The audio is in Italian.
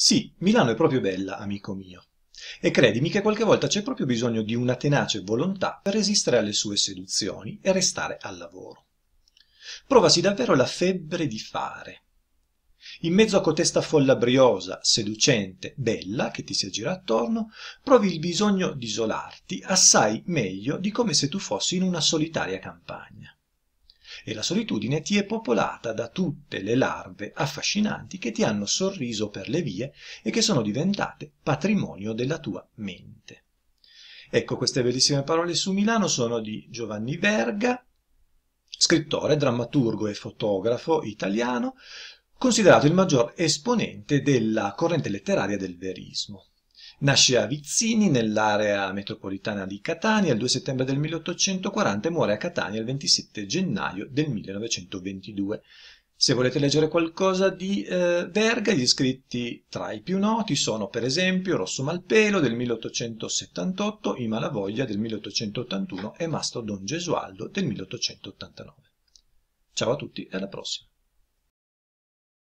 Sì, Milano è proprio bella, amico mio. E credimi che qualche volta c'è proprio bisogno di una tenace volontà per resistere alle sue seduzioni e restare al lavoro. Provasi davvero la febbre di fare. In mezzo a cotesta folla briosa, seducente, bella, che ti si aggira attorno, provi il bisogno di isolarti assai meglio di come se tu fossi in una solitaria campagna e la solitudine ti è popolata da tutte le larve affascinanti che ti hanno sorriso per le vie e che sono diventate patrimonio della tua mente. Ecco, queste bellissime parole su Milano sono di Giovanni Verga, scrittore, drammaturgo e fotografo italiano, considerato il maggior esponente della corrente letteraria del verismo. Nasce a Vizzini, nell'area metropolitana di Catania, il 2 settembre del 1840 e muore a Catania il 27 gennaio del 1922. Se volete leggere qualcosa di eh, Verga, gli scritti tra i più noti sono per esempio Rosso Malpelo del 1878, I Malavoglia del 1881 e Mastro Don Gesualdo del 1889. Ciao a tutti e alla prossima!